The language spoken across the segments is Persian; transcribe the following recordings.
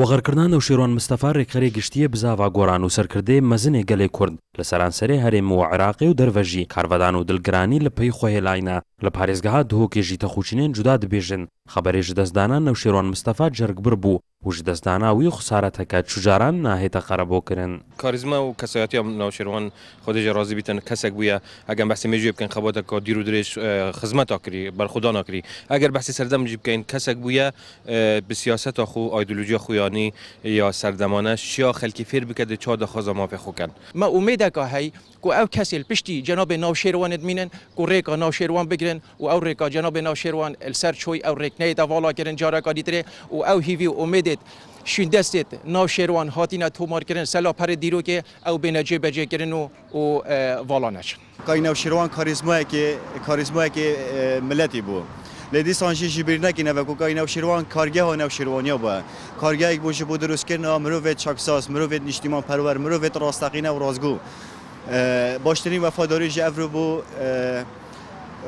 وەغەرکردان و شێڕوان مستەفا ڕێکخەری گشتیە بزاوا گۆران و سەرکردێ مەزنێ گەلێ کورد لە سەرانسەری هەرێم و عراقی و دەرڤژی کارڤدان و دڵگرانی لە پێی خۆهێلاینە لە پارێزگەها دهۆکێژی تەخوچینێن جودا دەبێژن خەبەرێژ دەستدانان نەو شێڕوان مستەفا جەرگبر بوو وژ دەستداناوی و خسارەتەکە چوجاران ناهێتە قەرەبۆکردن کاریزما و کسایتی هم نوشیروان خودش جرازی بیتن کسک بویا اگر بحث میجوی بکن خبات که دیرو درش خدمت آکری بر خدا ناکری اگر بحث سردم جیب کن کسک بویا به سیاست خو آیدولوژی خویانی یا سردمانه شیا خلکی فیر بکده چا د ما خو کن ما امیده که هی کو او کسی پشتی جناب نوشیروان ادمینن کو ریکا نوشیروان بگیرن و او ریکا جناب نوشیروان السر چوی او ریک نیده دا والا گرن جارا و او هیوی امیدت شین دستت ناو شیروان هاتینا تو مارکرن سلا پر دیرو که او به جه بجه کرن و او والا نشن کای ناو شیروان کاریزما که کاریزما که ملتی بو لیدی سانشی جبر نکینه و کوکای ناو شیروان کارگه ها ناو شیروانیا با کارگه یک بوشه بود درست کردن مروفت چاکساز مروفت نشتیمان پرور مروفت راستقین و رازگو باشترین وفاداری جه افرو بو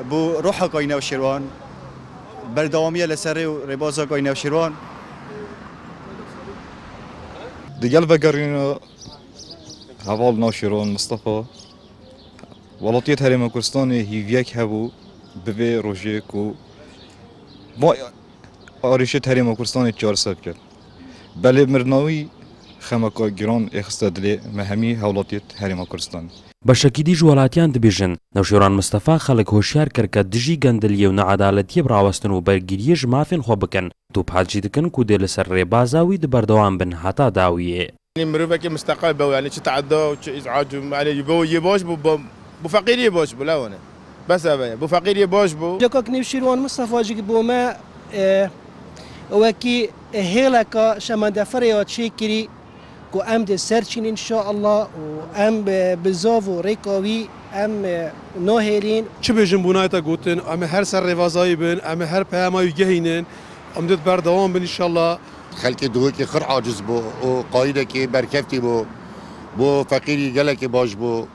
بو روح کای ناو شیروان لسری لسر ربازا کای ناو شیروان دیگەل بەگەڕینە هەواڵ ناوشیرۆن مستەفا وڵاتیت هەرێمە کوردستانی هیویەک هەبوو ببێ ڕۆژێک و بۆ ئاریشت هەرێمە کوردستانی چارسەد کرد بەلێ مردنەوەی خمکو گران ئێخستە مهمی مەهەمی هەوڵەتیت هەرێمە کوردستان. بە شەکیدی ژوەڵاتیان دەبێژن نەوشێران مستەفا خەڵک هۆشیار کردکە دژی گەندلیە و نەعادالەتی بڕاوەستن و برگیریش بەرگریەش مافێن خۆ بکەن دووپاجی دکن و دێ لەسەر ڕێبازاوی دبەردەوام بن داویه هەتا داویێ. که مستقل بەوە یعنی چه تعدا و چه یه باش باش چ لونه بس یێ بۆش بوو بۆ فەقیری بۆش بلاوەنە بەس بۆ فەقیری بۆش بوو ما وکی مستەفاجی بۆمە اه، ئەوەکی هێڵەکە شەمەندەفرەوە کری كو ام دي سيرشين ان شاء الله و ام بزوفو ريكوي ام نوهيلين چه بجن بونايتا گوتن ام هر سر روازاي بن ام هر پاما يگهينن ام دت بر دوام بن ان شاء الله خلقي دوك خر عاجز بو او قايده كي بركفتي بو بو فقيري گلكي باش بو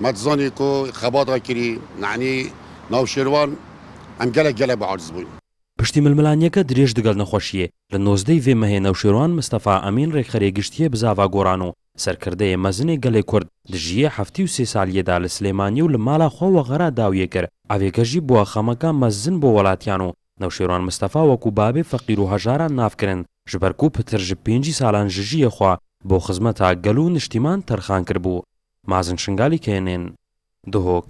متزاني كو خباطا كري يعني نوشروان ام گلك گلك بو عاجز بو کشتی ململانیەکە درێژ دەگەڵ نەخۆشیە لە نۆزدەی وێمەهێنە و شێوان مستەفا ئەمین ڕێکخەرێگشتیە بزاوا گۆران و سەرکردەیە مەزنێ گەڵی کورد دژیە هەفتی و سێ سالیەدا لە سلێمانی و لە ماڵا خۆوە غەرا داویە کرد ئاوێکەژی بووە خەمەکە مەزن بۆ وڵاتیان و نەوشێوان مستەفا وەکو بابێ فەقیر و هەژاران نافکردن ژبەرکو پترژ پێنجی سالان ژژیە خوا بۆ خزمەتا گەل و نیشتیمان تەرخان کرد بوو مازن شنگالی کێنێن دهۆک